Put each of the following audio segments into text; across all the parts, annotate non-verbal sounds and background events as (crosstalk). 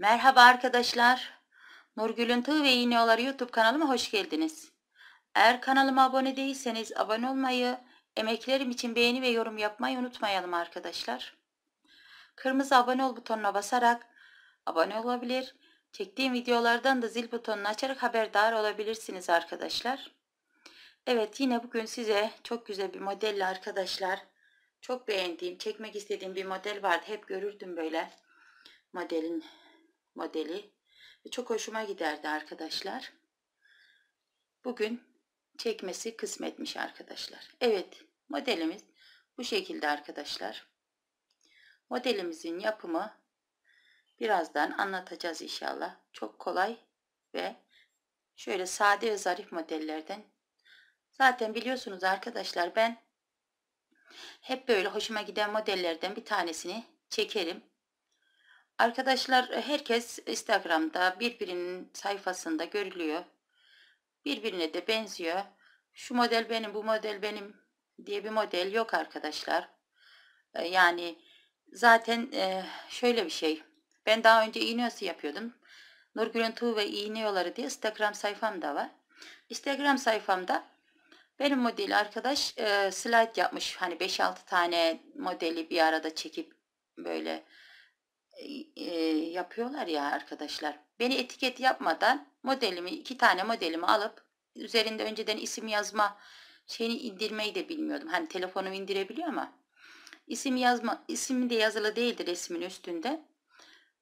Merhaba arkadaşlar. Nurgül'ün Tığ ve İğneoları YouTube kanalıma hoş geldiniz. Eğer kanalıma abone değilseniz abone olmayı, emeklerim için beğeni ve yorum yapmayı unutmayalım arkadaşlar. Kırmızı abone ol butonuna basarak abone olabilir. Çektiğim videolardan da zil butonunu açarak haberdar olabilirsiniz arkadaşlar. Evet yine bugün size çok güzel bir modelle arkadaşlar. Çok beğendiğim, çekmek istediğim bir model vardı. Hep görürdüm böyle modelin modeli. E, çok hoşuma giderdi arkadaşlar. Bugün çekmesi kısmetmiş arkadaşlar. Evet modelimiz bu şekilde arkadaşlar. Modelimizin yapımı birazdan anlatacağız inşallah. Çok kolay ve şöyle sade ve zarif modellerden. Zaten biliyorsunuz arkadaşlar ben hep böyle hoşuma giden modellerden bir tanesini çekerim. Arkadaşlar e, herkes Instagram'da birbirinin sayfasında görülüyor. Birbirine de benziyor. Şu model benim, bu model benim diye bir model yok arkadaşlar. E, yani zaten e, şöyle bir şey. Ben daha önce iğnesi yapıyordum. Nurgül'ün tuğ ve iğne yolları diye Instagram sayfam da var. Instagram sayfamda benim model arkadaş slide yapmış. Hani 5-6 tane modeli bir arada çekip böyle e, yapıyorlar ya arkadaşlar. Beni etiket yapmadan modelimi iki tane modelimi alıp üzerinde önceden isim yazma şeyini indirmeyi de bilmiyordum. Hani telefonum indirebiliyor ama isim yazma ismi de yazılı değildi resmin üstünde.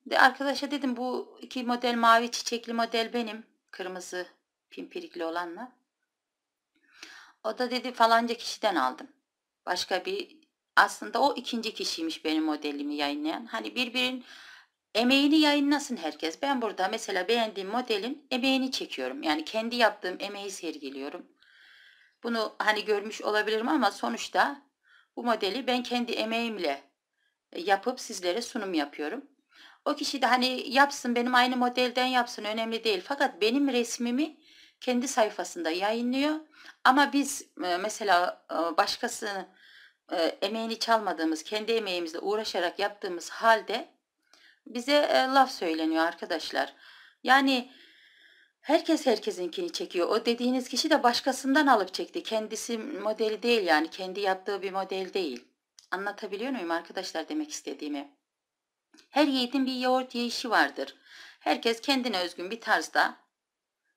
De arkadaşa dedim bu iki model mavi çiçekli model benim. Kırmızı pimpirikli olanla. O da dedi falanca kişiden aldım. Başka bir aslında o ikinci kişiymiş benim modelimi yayınlayan. Hani birbirin emeğini yayınlasın herkes. Ben burada mesela beğendiğim modelin emeğini çekiyorum. Yani kendi yaptığım emeği sergiliyorum. Bunu hani görmüş olabilirim ama sonuçta bu modeli ben kendi emeğimle e, yapıp sizlere sunum yapıyorum. O kişi de hani yapsın benim aynı modelden yapsın önemli değil. Fakat benim resmimi kendi sayfasında yayınlıyor. Ama biz e, mesela e, başkasını e, emeğini çalmadığımız, kendi emeğimizle uğraşarak yaptığımız halde bize e, laf söyleniyor arkadaşlar. Yani herkes herkesinkini çekiyor. O dediğiniz kişi de başkasından alıp çekti. Kendisi modeli değil yani kendi yaptığı bir model değil. Anlatabiliyor muyum arkadaşlar demek istediğimi? Her yiğidin bir yoğurt yiyişi vardır. Herkes kendine özgün bir tarzda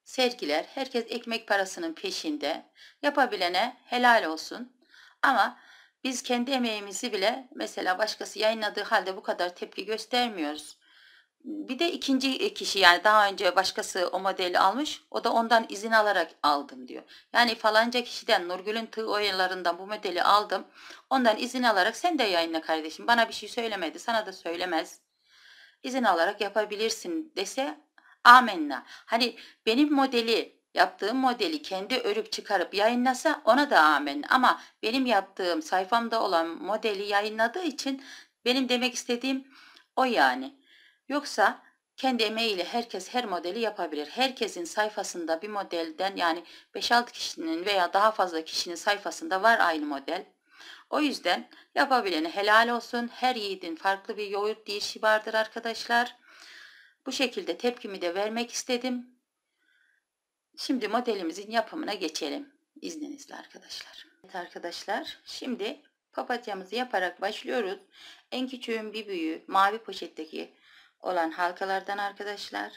sergiler. Herkes ekmek parasının peşinde. Yapabilene helal olsun. Ama biz kendi emeğimizi bile mesela başkası yayınladığı halde bu kadar tepki göstermiyoruz. Bir de ikinci kişi yani daha önce başkası o modeli almış o da ondan izin alarak aldım diyor. Yani falanca kişiden Nurgül'ün tığ oyunlarından bu modeli aldım ondan izin alarak sen de yayınla kardeşim bana bir şey söylemedi sana da söylemez. İzin alarak yapabilirsin dese amenna. Hani benim modeli Yaptığım modeli kendi örüp çıkarıp yayınlasa ona da amin ama benim yaptığım sayfamda olan modeli yayınladığı için benim demek istediğim o yani. Yoksa kendi emeğiyle herkes her modeli yapabilir. Herkesin sayfasında bir modelden yani 5-6 kişinin veya daha fazla kişinin sayfasında var aynı model. O yüzden yapabilene helal olsun. Her yiğidin farklı bir yoğurt deyişi vardır arkadaşlar. Bu şekilde tepkimi de vermek istedim. Şimdi modelimizin yapımına geçelim. İzninizle arkadaşlar. Evet arkadaşlar şimdi papatyamızı yaparak başlıyoruz. En küçüğün bir büyüğü mavi poşetteki olan halkalardan arkadaşlar.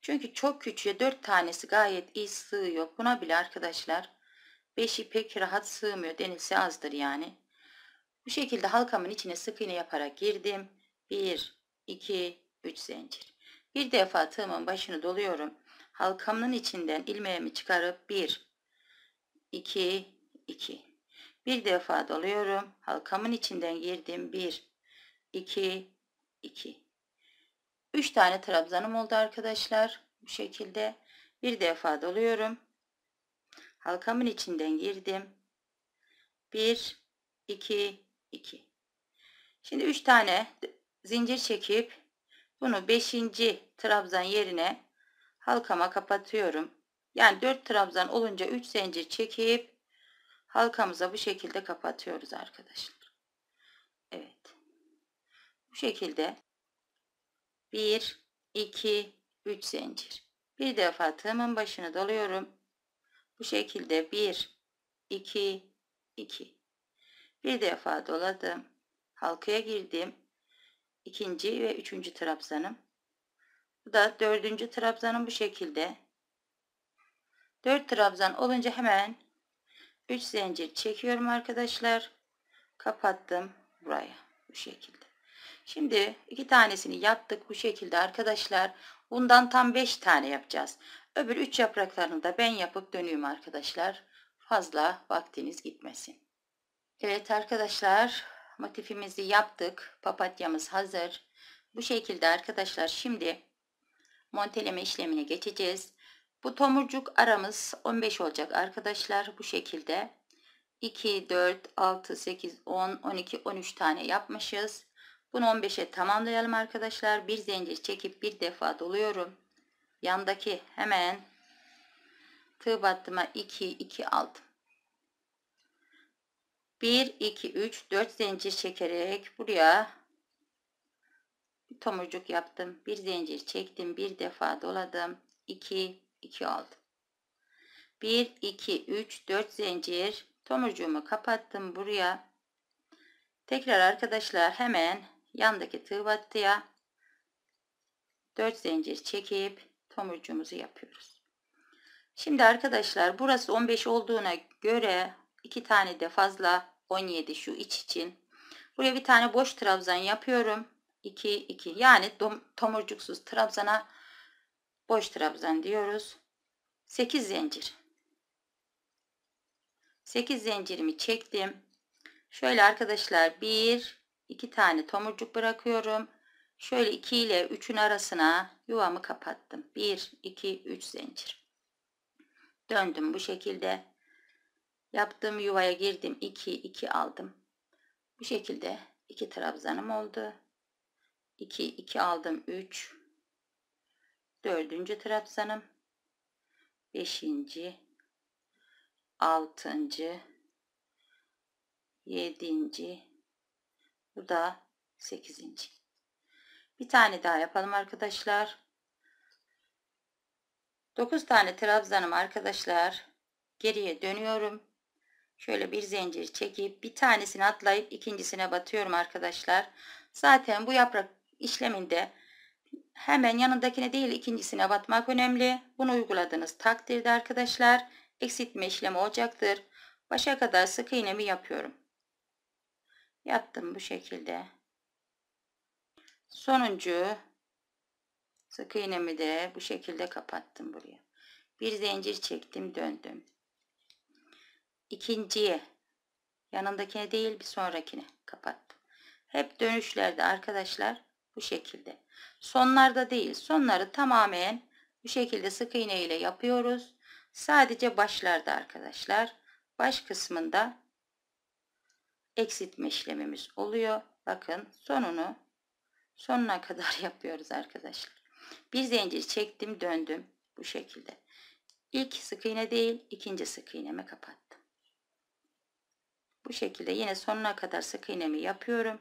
Çünkü çok küçüğe 4 tanesi gayet iyi sığıyor. Buna bile arkadaşlar 5'i pek rahat sığmıyor. Denilse azdır yani. Bu şekilde halkamın içine sık iğne yaparak girdim. 1, 2, 3 zincir. Bir defa tığımın başını doluyorum. Halkamın içinden ilmeğimi çıkarıp 1, 2, 2. Bir defa doluyorum. Halkamın içinden girdim. 1, 2, 2. 3 tane trabzanım oldu arkadaşlar. Bu şekilde bir defa doluyorum. Halkamın içinden girdim. 1, 2, 2. Şimdi 3 tane zincir çekip bunu 5. trabzan yerine halkama kapatıyorum. Yani 4 trabzan olunca 3 zincir çekip halkamıza bu şekilde kapatıyoruz arkadaşlar. Evet. Bu şekilde 1 2 3 zincir. Bir defa tığımın başını doluyorum. Bu şekilde 1 2 2 bir defa doladım. Halkaya girdim. İkinci ve üçüncü trabzanım. Bu da dördüncü trabzanın bu şekilde. Dört trabzan olunca hemen üç zincir çekiyorum arkadaşlar. Kapattım buraya bu şekilde. Şimdi iki tanesini yaptık bu şekilde arkadaşlar. Bundan tam beş tane yapacağız. Öbür üç yapraklarını da ben yapıp dönüyorum arkadaşlar. Fazla vaktiniz gitmesin. Evet arkadaşlar motifimizi yaptık. Papatyamız hazır. Bu şekilde arkadaşlar şimdi monteleme işlemine geçeceğiz. Bu tomurcuk aramız 15 olacak arkadaşlar. Bu şekilde 2, 4, 6, 8, 10, 12, 13 tane yapmışız. Bunu 15'e tamamlayalım arkadaşlar. Bir zincir çekip bir defa doluyorum. Yandaki hemen tığ battıma 2, 2 aldım. 1, 2, 3, 4 zincir çekerek buraya tomurcuk yaptım. Bir zincir çektim. Bir defa doladım. 2, 2 oldu. 1, 2, 3, 4 zincir. Tomurcuğumu kapattım buraya. Tekrar arkadaşlar hemen yandaki tığ battıya 4 zincir çekip tomurcuğumuzu yapıyoruz. Şimdi arkadaşlar burası 15 olduğuna göre 2 tane de fazla 17 şu iç için. Buraya bir tane boş trabzan yapıyorum. 2, 2. Yani tomurcuksuz trabzana boş trabzan diyoruz. 8 zincir. 8 zincirimi çektim. Şöyle arkadaşlar 1, 2 tane tomurcuk bırakıyorum. Şöyle 2 ile 3'ün arasına yuvamı kapattım. 1, 2, 3 zincir. Döndüm bu şekilde. Yaptığım yuvaya girdim. 2, 2 aldım. Bu şekilde 2 trabzanım oldu. 2 2 aldım 3 dördüncü trabzanım beşinci altıncı yedinci bu da sekizinci bir tane daha yapalım arkadaşlar dokuz tane trabzanım arkadaşlar geriye dönüyorum şöyle bir zincir çekip bir tanesini atlayıp ikincisine batıyorum arkadaşlar zaten bu yaprak işleminde hemen yanındakine değil ikincisine batmak önemli. Bunu uyguladığınız takdirde arkadaşlar eksiltme işlemi olacaktır. Başa kadar sık iğnemi yapıyorum. Yaptım bu şekilde. Sonuncu sık iğnemi de bu şekilde kapattım buraya. Bir zincir çektim döndüm. İkinciye yanındakine değil bir sonrakine kapattım. Hep dönüşlerde arkadaşlar bu şekilde. Sonlarda değil. Sonları tamamen bu şekilde sık iğne ile yapıyoruz. Sadece başlarda arkadaşlar. Baş kısmında eksiltme işlemimiz oluyor. Bakın sonunu sonuna (laughs) kadar yapıyoruz arkadaşlar. Bir zincir çektim döndüm bu şekilde. İlk sık iğne değil ikinci sık iğnemi kapattım. Bu şekilde yine sonuna kadar sık iğnemi yapıyorum.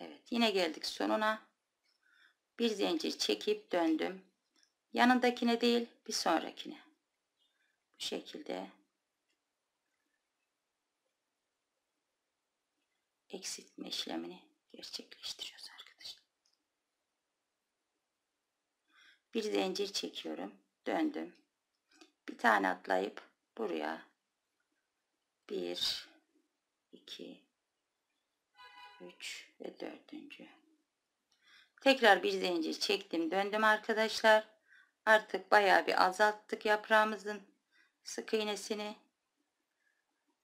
Evet yine geldik sonuna. Bir zincir çekip döndüm. Yanındakine değil bir sonrakine. Bu şekilde. Eksiltme işlemini gerçekleştiriyoruz arkadaşlar. Bir zincir çekiyorum. Döndüm. Bir tane atlayıp buraya. Bir, iki, 3 ve 4. Tekrar bir zincir çektim döndüm arkadaşlar. Artık bayağı bir azalttık yaprağımızın sık iğnesini.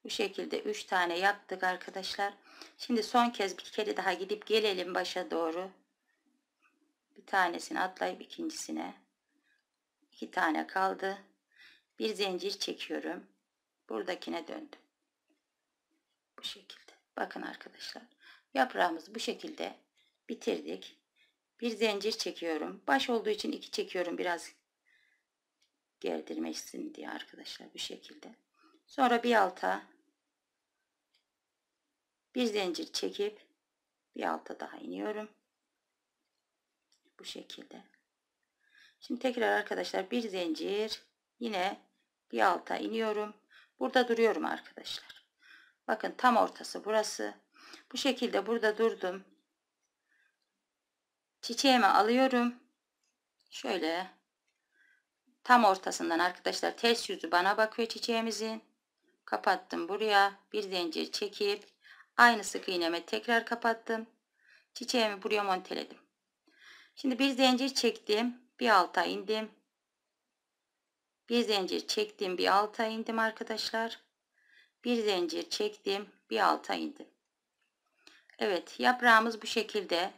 Bu şekilde 3 tane yaptık arkadaşlar. Şimdi son kez bir kere daha gidip gelelim başa doğru. Bir tanesini atlayıp ikincisine. 2 iki tane kaldı. Bir zincir çekiyorum. Buradakine döndüm. Bu şekilde. Bakın arkadaşlar. Yaprağımızı bu şekilde bitirdik. Bir zincir çekiyorum. Baş olduğu için iki çekiyorum biraz gerdirmesin diye arkadaşlar bu şekilde. Sonra bir alta bir zincir çekip bir alta daha iniyorum. Bu şekilde. Şimdi tekrar arkadaşlar bir zincir yine bir alta iniyorum. Burada duruyorum arkadaşlar. Bakın tam ortası burası. Bu şekilde burada durdum. Çiçeğimi alıyorum. Şöyle tam ortasından arkadaşlar ters yüzü bana bakıyor çiçeğimizin. Kapattım buraya. Bir zincir çekip aynı sık iğneme tekrar kapattım. Çiçeğimi buraya monteledim. Şimdi bir zincir çektim. Bir alta indim. Bir zincir çektim. Bir alta indim arkadaşlar. Bir zincir çektim. Bir alta indim. Evet yaprağımız bu şekilde.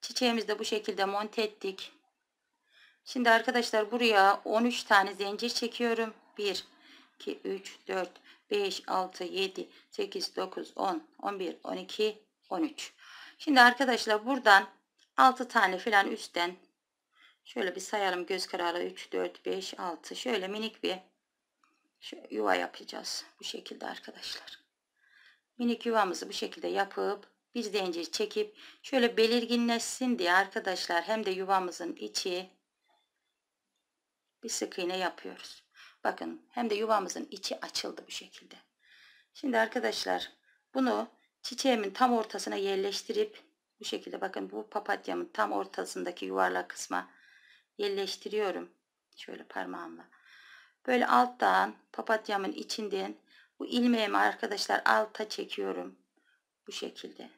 Çiçeğimizi de bu şekilde monte ettik. Şimdi arkadaşlar buraya 13 tane zincir çekiyorum. 1, 2, 3, 4, 5, 6, 7, 8, 9, 10, 11, 12, 13. Şimdi arkadaşlar buradan 6 tane filan üstten şöyle bir sayalım göz kararı 3, 4, 5, 6 şöyle minik bir yuva yapacağız. Bu şekilde arkadaşlar minik yuvamızı bu şekilde yapıp bir zincir çekip şöyle belirginleşsin diye arkadaşlar hem de yuvamızın içi bir sık iğne yapıyoruz. Bakın hem de yuvamızın içi açıldı bu şekilde. Şimdi arkadaşlar bunu çiçeğimin tam ortasına yerleştirip bu şekilde bakın bu papatyamın tam ortasındaki yuvarlak kısma yerleştiriyorum. Şöyle parmağımla. Böyle alttan papatyamın içinden bu ilmeğimi arkadaşlar alta çekiyorum. Bu şekilde.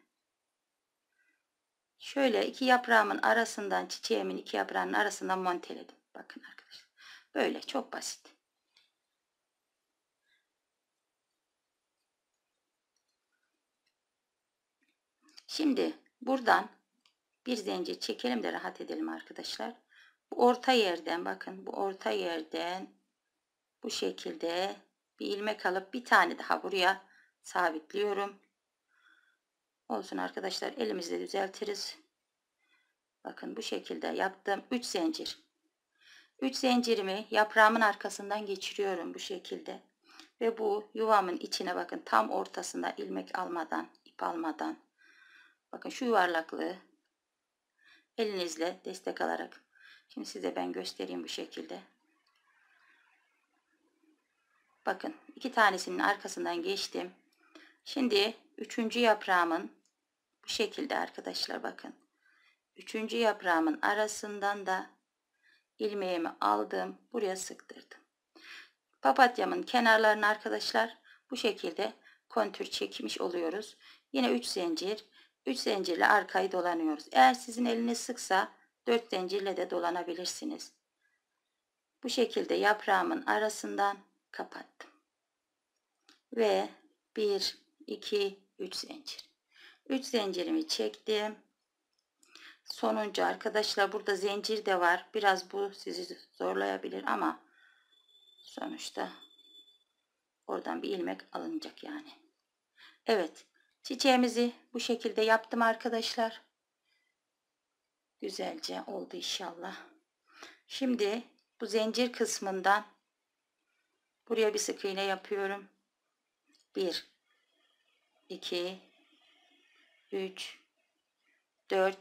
Şöyle iki yaprağımın arasından çiçeğimin iki yaprağının arasından monteledim. Bakın arkadaşlar. Böyle çok basit. Şimdi buradan bir zincir çekelim de rahat edelim arkadaşlar. Bu orta yerden bakın bu orta yerden bu şekilde bir ilmek alıp bir tane daha buraya sabitliyorum. Olsun arkadaşlar elimizle düzeltiriz. Bakın bu şekilde yaptım. 3 zincir. 3 zincirimi yaprağımın arkasından geçiriyorum bu şekilde. Ve bu yuvamın içine bakın tam ortasında ilmek almadan, ip almadan. Bakın şu yuvarlaklığı elinizle destek alarak. Şimdi size ben göstereyim bu şekilde. Bakın iki tanesinin arkasından geçtim. Şimdi üçüncü yaprağımın bu şekilde arkadaşlar bakın. Üçüncü yaprağımın arasından da ilmeğimi aldım. Buraya sıktırdım. Papatyamın kenarlarını arkadaşlar bu şekilde kontür çekmiş oluyoruz. Yine 3 zincir. 3 zincirle arkayı dolanıyoruz. Eğer sizin eliniz sıksa 4 zincirle de dolanabilirsiniz. Bu şekilde yaprağımın arasından kapattım. Ve 1, 2, 3 zincir. 3 zincirimi çektim. Sonuncu arkadaşlar burada zincir de var. Biraz bu sizi zorlayabilir ama sonuçta oradan bir ilmek alınacak yani. Evet çiçeğimizi bu şekilde yaptım arkadaşlar. Güzelce oldu inşallah. Şimdi bu zincir kısmından Buraya bir sık iğne yapıyorum. 1 2 3 4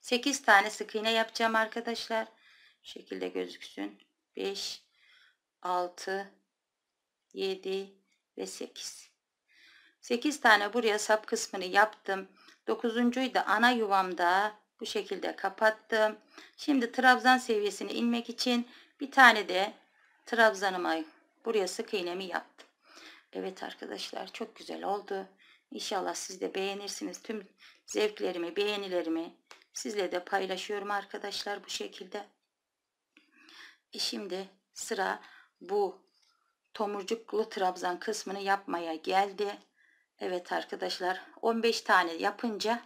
8 tane sık iğne yapacağım arkadaşlar. Şu şekilde gözüksün. 5 6 7 ve 8. 8 tane buraya sap kısmını yaptım. 9.'yu da ana yuvamda bu şekilde kapattım. Şimdi trabzan seviyesine inmek için bir tane de trabzanımı. Buraya sık iğnemi yaptım. Evet arkadaşlar çok güzel oldu. İnşallah siz de beğenirsiniz. Tüm zevklerimi, beğenilerimi sizle de paylaşıyorum arkadaşlar bu şekilde. E şimdi sıra bu tomurcuklu trabzan kısmını yapmaya geldi. Evet arkadaşlar 15 tane yapınca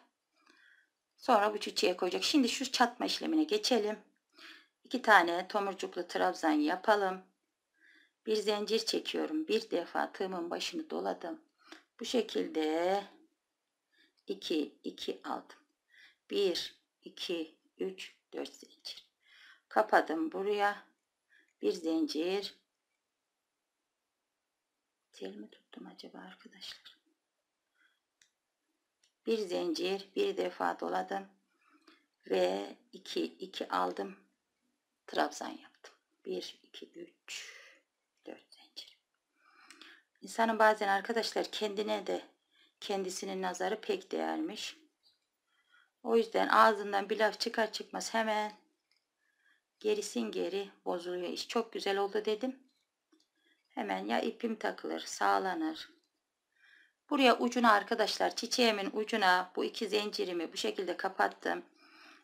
sonra bu çiçeğe koyacak. Şimdi şu çatma işlemine geçelim. 2 tane tomurcuklu trabzan yapalım bir zincir çekiyorum. Bir defa tığımın başını doladım. Bu şekilde 2 2 aldım. 1 2 3 4 zincir. Kapadım buraya. Bir zincir. Tel mi tuttum acaba arkadaşlar? Bir zincir bir defa doladım ve 2 2 aldım. Trabzan yaptım. 1 2 3 İnsanın bazen arkadaşlar kendine de kendisinin nazarı pek değermiş. O yüzden ağzından bir laf çıkar çıkmaz hemen gerisin geri bozuluyor. İş çok güzel oldu dedim. Hemen ya ipim takılır, sağlanır. Buraya ucuna arkadaşlar çiçeğimin ucuna bu iki zincirimi bu şekilde kapattım.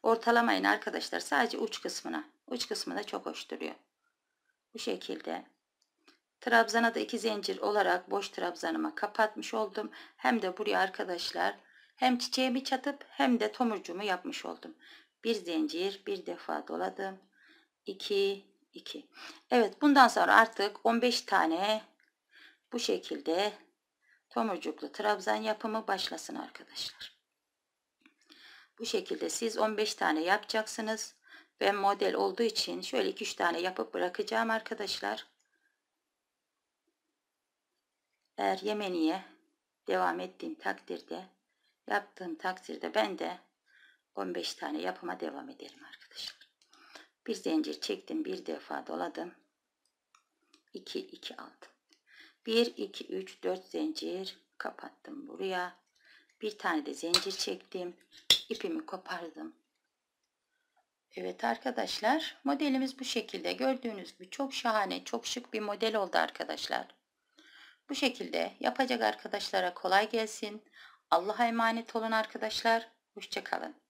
Ortalamayın arkadaşlar sadece uç kısmına. Uç kısmı da çok hoş duruyor. Bu şekilde. Trabzana da iki zincir olarak boş trabzanıma kapatmış oldum. Hem de buraya arkadaşlar hem çiçeğimi çatıp hem de tomurcumu yapmış oldum. Bir zincir bir defa doladım. 2 2. Evet bundan sonra artık 15 tane bu şekilde tomurcuklu trabzan yapımı başlasın arkadaşlar. Bu şekilde siz 15 tane yapacaksınız. Ben model olduğu için şöyle 2-3 tane yapıp bırakacağım arkadaşlar. Eğer Yemeni'ye devam ettiğim takdirde, yaptığım takdirde ben de 15 tane yapıma devam ederim arkadaşlar. Bir zincir çektim, bir defa doladım. 2 2 aldım. 1 2 3 4 zincir kapattım buraya. Bir tane de zincir çektim. İpimi kopardım. Evet arkadaşlar modelimiz bu şekilde gördüğünüz gibi çok şahane çok şık bir model oldu arkadaşlar. Bu şekilde yapacak arkadaşlara kolay gelsin. Allah'a emanet olun arkadaşlar. Hoşçakalın.